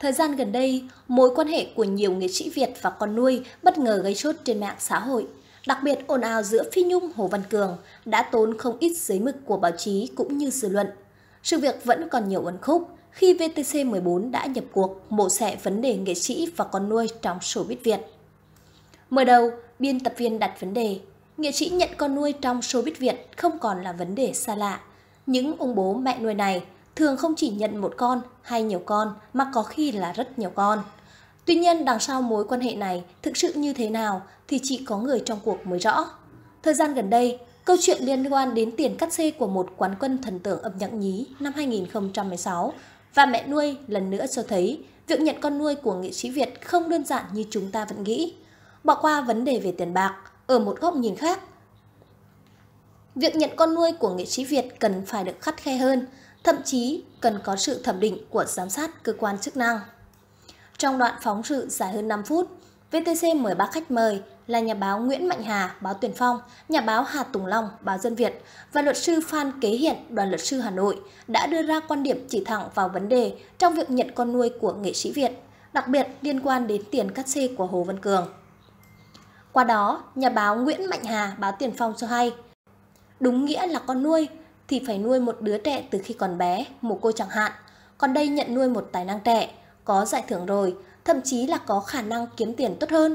Thời gian gần đây, mối quan hệ của nhiều nghệ sĩ Việt và con nuôi bất ngờ gây sốt trên mạng xã hội. Đặc biệt ồn ào giữa Phi Nhung Hồ Văn Cường đã tốn không ít giấy mực của báo chí cũng như dư luận. Sự việc vẫn còn nhiều uẩn khúc khi VTC14 đã nhập cuộc mổ xẻ vấn đề nghệ sĩ và con nuôi trong showbiz Việt. Mở đầu, biên tập viên đặt vấn đề, nghệ sĩ nhận con nuôi trong showbiz Việt không còn là vấn đề xa lạ. Những ông bố mẹ nuôi này thường không chỉ nhận một con hay nhiều con mà có khi là rất nhiều con. Tuy nhiên đằng sau mối quan hệ này thực sự như thế nào thì chỉ có người trong cuộc mới rõ. Thời gian gần đây, câu chuyện liên quan đến tiền cắt xê của một quán quân thần tượng âm nhạc nhí năm 2016 và mẹ nuôi lần nữa cho thấy việc nhận con nuôi của nghệ sĩ Việt không đơn giản như chúng ta vẫn nghĩ. Bỏ qua vấn đề về tiền bạc, ở một góc nhìn khác, Việc nhận con nuôi của nghệ sĩ Việt cần phải được khắt khe hơn, thậm chí cần có sự thẩm định của giám sát cơ quan chức năng. Trong đoạn phóng sự dài hơn 5 phút, VTC mời ba khách mời là nhà báo Nguyễn Mạnh Hà, báo Tuyền Phong, nhà báo Hà Tùng Long, báo Dân Việt và luật sư Phan Kế Hiện, đoàn luật sư Hà Nội đã đưa ra quan điểm chỉ thẳng vào vấn đề trong việc nhận con nuôi của nghệ sĩ Việt, đặc biệt liên quan đến tiền cắt xê của Hồ Văn Cường. Qua đó, nhà báo Nguyễn Mạnh Hà, báo Tiền Phong cho hay, đúng nghĩa là con nuôi thì phải nuôi một đứa trẻ từ khi còn bé, một cô chẳng hạn. Còn đây nhận nuôi một tài năng trẻ, có giải thưởng rồi, thậm chí là có khả năng kiếm tiền tốt hơn.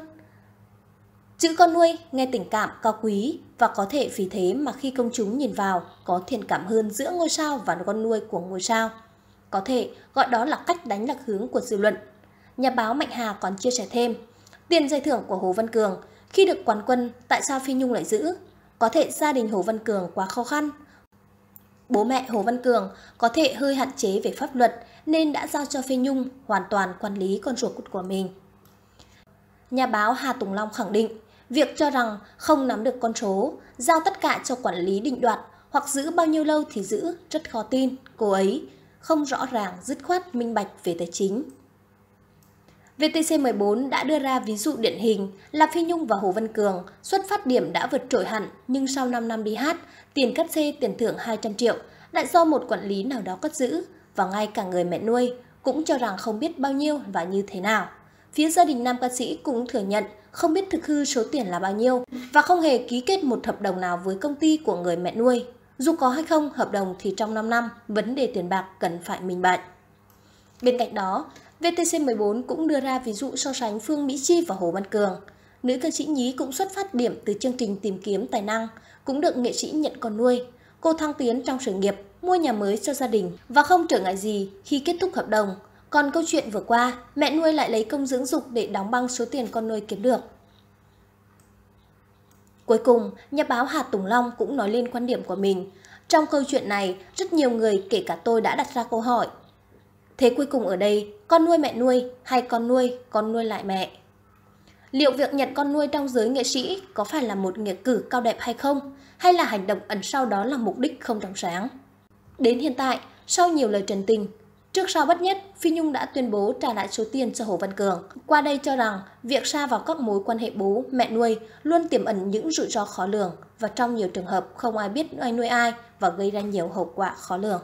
Chữ con nuôi nghe tình cảm cao quý và có thể vì thế mà khi công chúng nhìn vào có thiện cảm hơn giữa ngôi sao và con nuôi của ngôi sao. Có thể gọi đó là cách đánh lạc hướng của dư luận. Nhà báo Mạnh Hà còn chia sẻ thêm, tiền giải thưởng của Hồ Văn Cường khi được quán quân tại sao Phi Nhung lại giữ? Có thể gia đình Hồ Văn Cường quá khó khăn Bố mẹ Hồ Văn Cường có thể hơi hạn chế về pháp luật nên đã giao cho Phi Nhung hoàn toàn quản lý con ruột của mình. Nhà báo Hà Tùng Long khẳng định, việc cho rằng không nắm được con số, giao tất cả cho quản lý định đoạt hoặc giữ bao nhiêu lâu thì giữ, rất khó tin, cô ấy không rõ ràng, dứt khoát, minh bạch về tài chính. VTC14 đã đưa ra ví dụ điển hình là Phi Nhung và Hồ Văn Cường xuất phát điểm đã vượt trội hẳn nhưng sau 5 năm đi hát, tiền cắt xê tiền thưởng 200 triệu lại do một quản lý nào đó cất giữ và ngay cả người mẹ nuôi cũng cho rằng không biết bao nhiêu và như thế nào. Phía gia đình nam ca sĩ cũng thừa nhận không biết thực hư số tiền là bao nhiêu và không hề ký kết một hợp đồng nào với công ty của người mẹ nuôi. Dù có hay không hợp đồng thì trong 5 năm, vấn đề tiền bạc cần phải minh bạch. Bên cạnh đó, VTC14 cũng đưa ra ví dụ so sánh Phương Mỹ Chi và Hồ Văn Cường. Nữ ca sĩ nhí cũng xuất phát điểm từ chương trình tìm kiếm tài năng, cũng được nghệ sĩ nhận con nuôi. Cô thăng tiến trong sự nghiệp, mua nhà mới cho gia đình và không trở ngại gì khi kết thúc hợp đồng. Còn câu chuyện vừa qua, mẹ nuôi lại lấy công dưỡng dục để đóng băng số tiền con nuôi kiếm được. Cuối cùng, nhà báo Hà Tùng Long cũng nói lên quan điểm của mình. Trong câu chuyện này, rất nhiều người, kể cả tôi đã đặt ra câu hỏi – Thế cuối cùng ở đây, con nuôi mẹ nuôi hay con nuôi, con nuôi lại mẹ? Liệu việc nhận con nuôi trong giới nghệ sĩ có phải là một nghĩa cử cao đẹp hay không? Hay là hành động ẩn sau đó là mục đích không trong sáng? Đến hiện tại, sau nhiều lời trần tình, trước sau bất nhất, Phi Nhung đã tuyên bố trả lại số tiền cho Hồ Văn Cường. Qua đây cho rằng, việc xa vào các mối quan hệ bố, mẹ nuôi luôn tiềm ẩn những rủi ro khó lường và trong nhiều trường hợp không ai biết ai nuôi ai và gây ra nhiều hậu quả khó lường.